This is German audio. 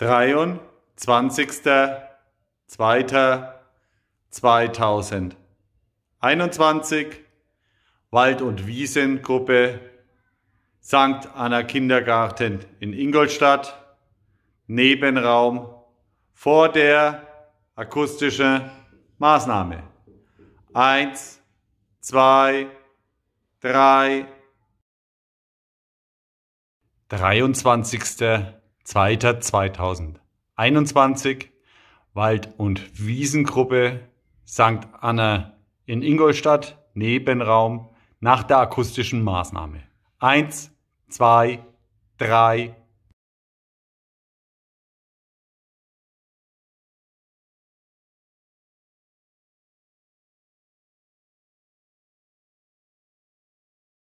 23.02.2021 Wald- und Wiesengruppe St. Anna Kindergarten in Ingolstadt Nebenraum vor der akustischen Maßnahme. Eins, zwei, drei. 23. 2021 Wald- und Wiesengruppe St. Anna in Ingolstadt, Nebenraum, nach der akustischen Maßnahme. Eins, zwei, drei,